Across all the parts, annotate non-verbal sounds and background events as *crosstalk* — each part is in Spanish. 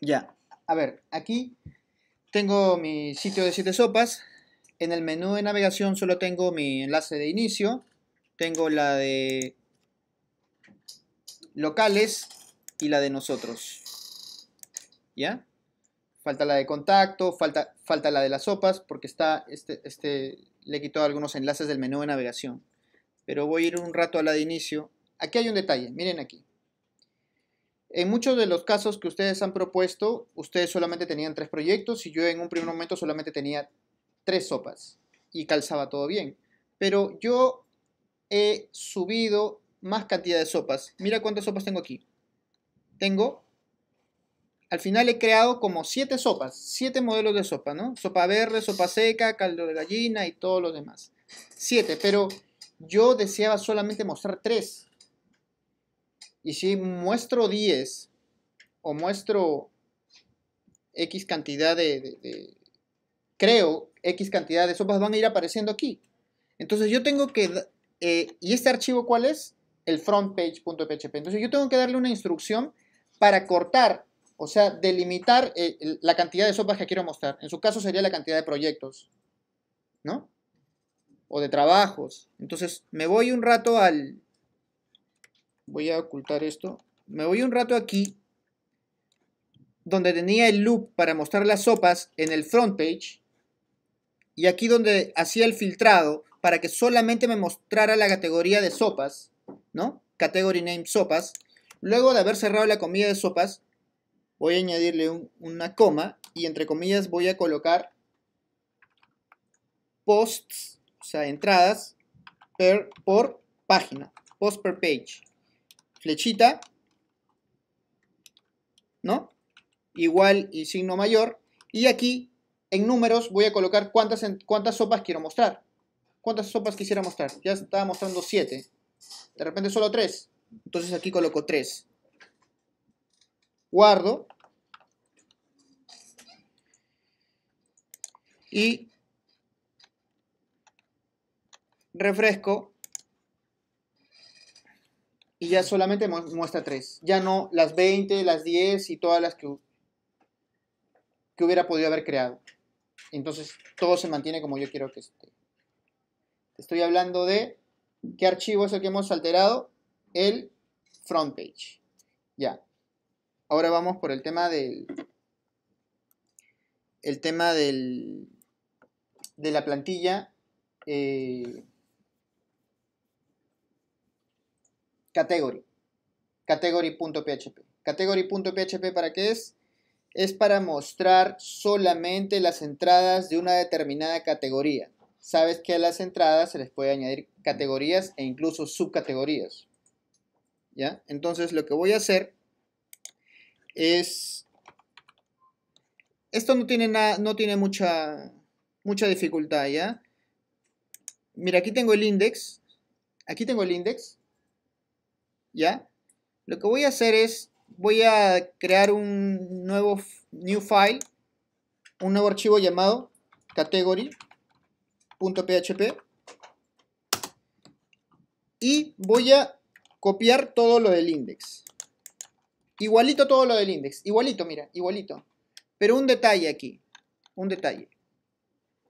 Ya, a ver, aquí tengo mi sitio de siete sopas. En el menú de navegación solo tengo mi enlace de inicio. Tengo la de locales y la de nosotros. ¿Ya? Falta la de contacto, falta, falta la de las sopas, porque está este, este, le quitó algunos enlaces del menú de navegación. Pero voy a ir un rato a la de inicio. Aquí hay un detalle, miren aquí. En muchos de los casos que ustedes han propuesto, ustedes solamente tenían tres proyectos y yo en un primer momento solamente tenía tres sopas y calzaba todo bien. Pero yo he subido más cantidad de sopas. Mira cuántas sopas tengo aquí. Tengo al final he creado como siete sopas, siete modelos de sopa, ¿no? Sopa verde, sopa seca, caldo de gallina y todos los demás. Siete, pero yo deseaba solamente mostrar tres. Y si muestro 10 o muestro X cantidad de, creo X cantidad de sopas van a ir apareciendo aquí. Entonces yo tengo que, eh, ¿y este archivo cuál es? El frontpage.php. Entonces yo tengo que darle una instrucción para cortar, o sea, delimitar eh, la cantidad de sopas que quiero mostrar. En su caso sería la cantidad de proyectos, ¿no? O de trabajos. Entonces me voy un rato al, voy a ocultar esto. Me voy un rato aquí, donde tenía el loop para mostrar las sopas en el front page, y aquí donde hacía el filtrado para que solamente me mostrara la categoría de sopas, ¿no? Category name sopas. Luego de haber cerrado la comida de sopas, voy a añadirle una coma y entre comillas voy a colocar posts, o sea, entradas por página, post per page flechita, ¿no? Igual y signo mayor. Y aquí, en números, voy a colocar cuántas, cuántas sopas quiero mostrar. ¿Cuántas sopas quisiera mostrar? Ya estaba mostrando 7. De repente solo 3. Entonces aquí coloco 3. Guardo. Y refresco y ya solamente muestra tres. Ya no las 20, las 10 y todas las que, que hubiera podido haber creado. Entonces todo se mantiene como yo quiero que esté. Estoy hablando de qué archivo es el que hemos alterado. El front page. Ya. Ahora vamos por el tema del... El tema del, de la plantilla eh, category. Category.php. Category.php para qué es? Es para mostrar solamente las entradas de una determinada categoría. Sabes que a las entradas se les puede añadir categorías e incluso subcategorías. ¿Ya? Entonces lo que voy a hacer es... Esto no tiene, nada, no tiene mucha, mucha dificultad, ¿ya? Mira, aquí tengo el index. Aquí tengo el index ¿ya? Lo que voy a hacer es, voy a crear un nuevo new file, un nuevo archivo llamado category.php y voy a copiar todo lo del index. Igualito todo lo del index, igualito, mira, igualito. Pero un detalle aquí, un detalle.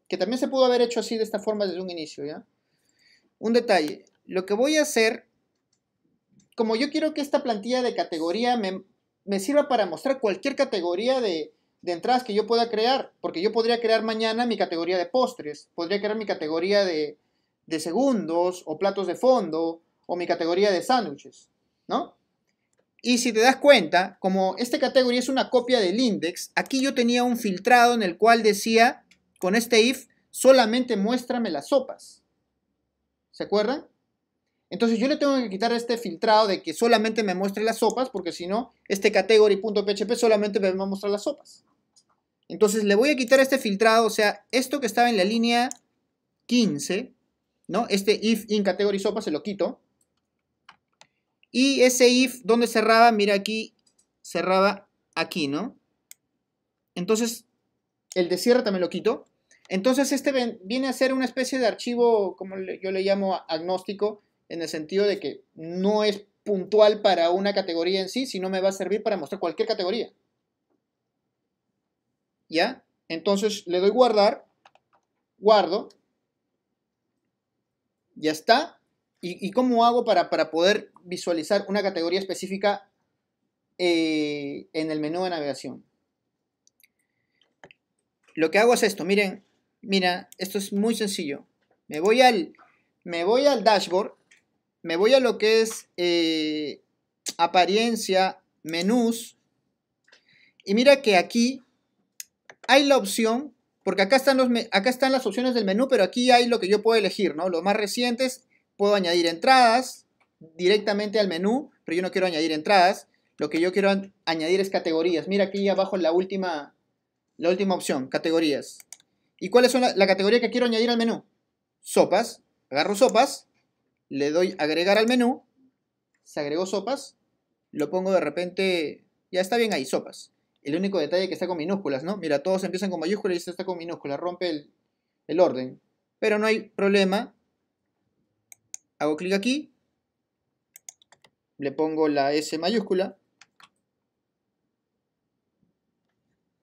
Que también se pudo haber hecho así de esta forma desde un inicio, ¿ya? Un detalle. Lo que voy a hacer como yo quiero que esta plantilla de categoría me, sirva para mostrar cualquier categoría de, entradas que yo pueda crear, porque yo podría crear mañana mi categoría de postres, podría crear mi categoría de, de segundos o platos de fondo o mi categoría de sándwiches, ¿no? Y si te das cuenta, como esta categoría es una copia del index, aquí yo tenía un filtrado en el cual decía, con este if, solamente muéstrame las sopas. ¿Se acuerdan? Entonces yo le tengo que quitar este filtrado de que solamente me muestre las sopas, porque si no, este category.php solamente me va a mostrar las sopas. Entonces le voy a quitar este filtrado, o sea, esto que estaba en la línea 15, ¿no? Este if in category sopa se lo quito. Y ese if, ¿dónde cerraba? Mira aquí, cerraba aquí, ¿no? Entonces, el de cierre también lo quito. Entonces este viene a ser una especie de archivo, como yo le llamo agnóstico, en el sentido de que no es puntual para una categoría en sí, sino me va a servir para mostrar cualquier categoría. ¿Ya? Entonces le doy guardar, guardo, ya está. ¿Y, cómo hago para, para, poder visualizar una categoría específica eh, en el menú de navegación? Lo que hago es esto, miren, mira, esto es muy sencillo. Me voy al, me voy al dashboard me voy a lo que es eh, apariencia, menús. Y mira que aquí hay la opción, porque acá están, los, acá están las opciones del menú, pero aquí hay lo que yo puedo elegir, ¿no? Los más recientes, puedo añadir entradas directamente al menú, pero yo no quiero añadir entradas. Lo que yo quiero añadir es categorías. Mira aquí abajo la última, la última opción, categorías. ¿Y cuál es la, la categoría que quiero añadir al menú? Sopas. Agarro sopas le doy agregar al menú, se agregó sopas, lo pongo de repente, ya está bien ahí, sopas. El único detalle que está con minúsculas, ¿no? Mira, todos empiezan con mayúsculas y está con minúsculas, rompe el, el orden. Pero no hay problema. Hago clic aquí, le pongo la S mayúscula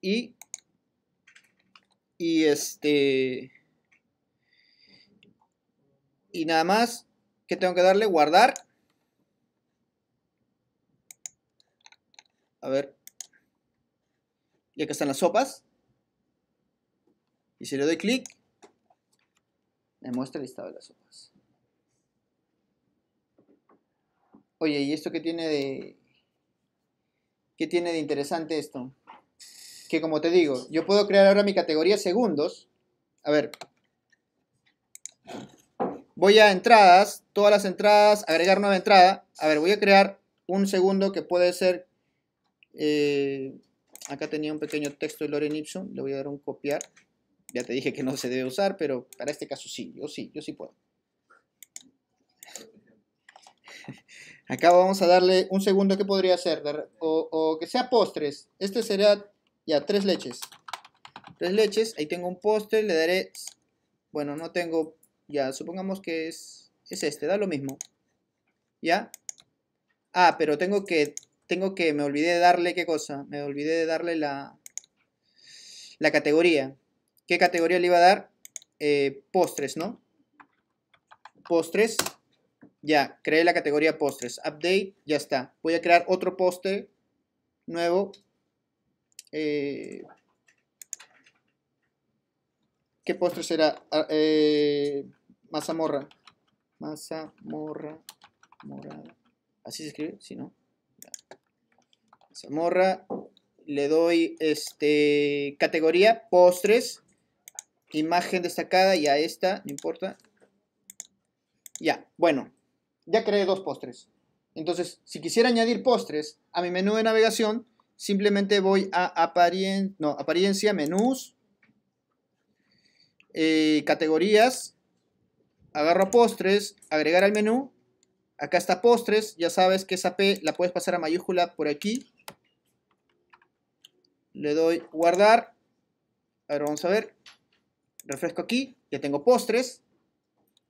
y, y este y nada más ¿Qué tengo que darle? Guardar. A ver. Y acá están las sopas. Y si le doy clic, me muestra el listado de las sopas. Oye, ¿y esto qué tiene de... ¿Qué tiene de interesante esto? Que como te digo, yo puedo crear ahora mi categoría segundos. A ver voy a entradas, todas las entradas, agregar nueva entrada. A ver, voy a crear un segundo que puede ser... Eh, acá tenía un pequeño texto de Loren Ipsum, le voy a dar un copiar. Ya te dije que no se debe usar, pero para este caso sí, yo sí, yo sí puedo. *laughs* Acá vamos a darle un segundo que podría ser, o, o, que sea postres. Este será ya tres leches. Tres leches, ahí tengo un postre, le daré, bueno, no tengo ya, supongamos que es, es este, da lo mismo. ¿Ya? Ah, pero tengo que, tengo que, me olvidé de darle qué cosa. Me olvidé de darle la, la categoría. ¿Qué categoría le iba a dar? Eh, postres, ¿no? Postres. Ya, creé la categoría postres. Update, ya está. Voy a crear otro postre nuevo. Eh, ¿Qué postre será? Ah, eh, mazamorra. Mazamorra morada. ¿Así se escribe? Sí, ¿no? Mazamorra. Le doy este categoría, postres, imagen destacada y a esta, no importa. Ya, bueno, ya creé dos postres. Entonces, si quisiera añadir postres a mi menú de navegación, simplemente voy a apariencia, menús, eh, categorías, agarro postres, agregar al menú, acá está postres, ya sabes que esa P la puedes pasar a mayúscula por aquí, le doy guardar, ahora vamos a ver, refresco aquí, ya tengo postres,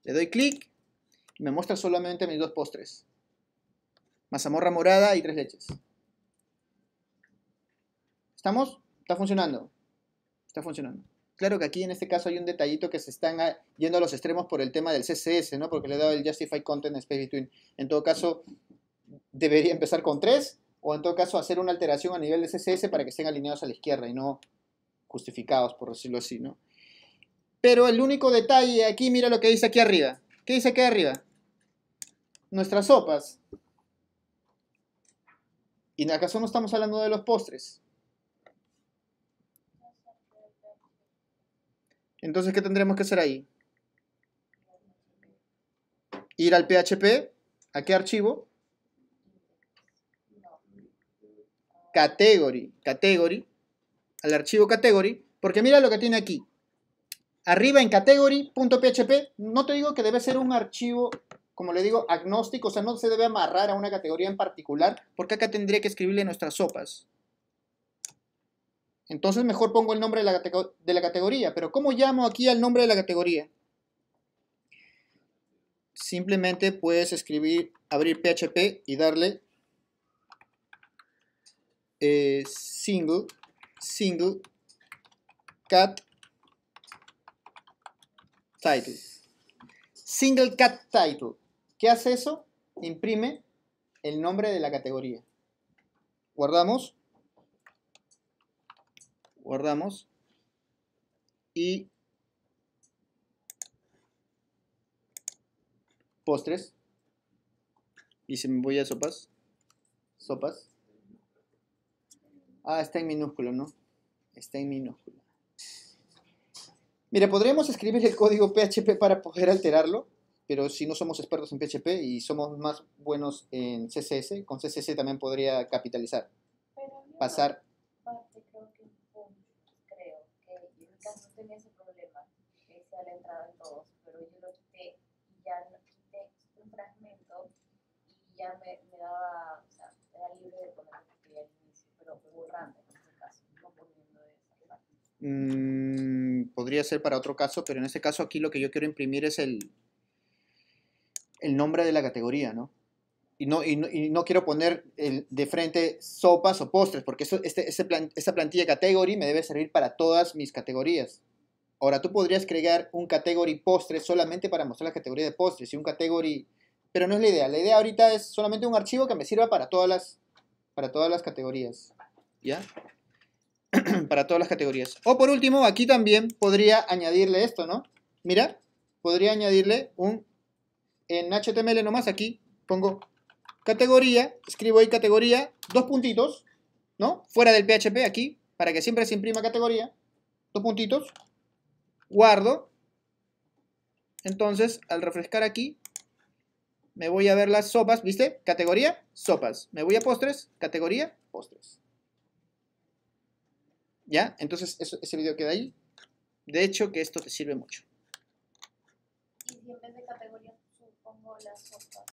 le doy clic, me muestra solamente mis dos postres, mazamorra morada y tres leches. ¿Estamos? Está funcionando. Está funcionando. Claro que aquí en este caso hay un detallito que se están ah, yendo a los extremos por el tema del CSS, ¿no? Porque le he dado el Justify Content Space Between. En todo caso, debería empezar con 3 o en todo caso hacer una alteración a nivel de CSS para que estén alineados a la izquierda y no justificados, por decirlo así, ¿no? Pero el único detalle aquí, mira lo que dice aquí arriba. ¿Qué dice aquí arriba? Nuestras sopas. ¿Y acaso no estamos hablando de los postres? Entonces, ¿qué tendremos que hacer ahí? Ir al PHP, ¿a qué archivo? Category, category, al archivo category, porque mira lo que tiene aquí. Arriba en category.php, no te digo que debe ser un archivo, como le digo, agnóstico, o sea, no se debe amarrar a una categoría en particular, porque acá tendría que escribirle nuestras sopas. Entonces mejor pongo el nombre de la, de la, categoría. Pero ¿cómo llamo aquí al nombre de la categoría? Simplemente puedes escribir, abrir PHP y darle eh, single, single, cat, title. Single cat title. ¿Qué hace eso? Imprime el nombre de la categoría. Guardamos guardamos y postres y si me voy a sopas sopas ah está en minúsculo no está en minúsculo mira podríamos escribir el código PHP para poder alterarlo pero si no somos expertos en PHP y somos más buenos en CSS con CSS también podría capitalizar pasar tenía ese problema, que se la entrado en todos, pero yo lo quité y ya lo quité un fragmento y ya me, me daba, o sea, era libre de poner lo que quería al inicio, pero borrando en este caso, no poniendo esa parte. Mm, podría ser para otro caso, pero en este caso aquí lo que yo quiero imprimir es el, el nombre de la categoría, ¿no? y no, y no, quiero poner el, de frente sopas o postres, porque este, esa este, esta plantilla category me debe servir para todas mis categorías. Ahora, tú podrías crear un category postre solamente para mostrar la categoría de postres y un category... Pero no es la idea. La idea ahorita es solamente un archivo que me sirva para todas las, para todas las categorías. ¿Ya? *clears throat* para todas las categorías. O por último, aquí también podría añadirle esto, ¿no? Mira, podría añadirle un... En HTML nomás aquí pongo categoría, escribo ahí categoría, dos puntitos, ¿no? Fuera del PHP aquí, para que siempre se imprima categoría, dos puntitos, guardo. Entonces, al refrescar aquí, me voy a ver las sopas, ¿viste? Categoría, sopas. Me voy a postres, categoría, postres. ¿Ya? Entonces, ese video queda ahí. De hecho, que esto te sirve mucho. Y en vez categoría, supongo las sopas.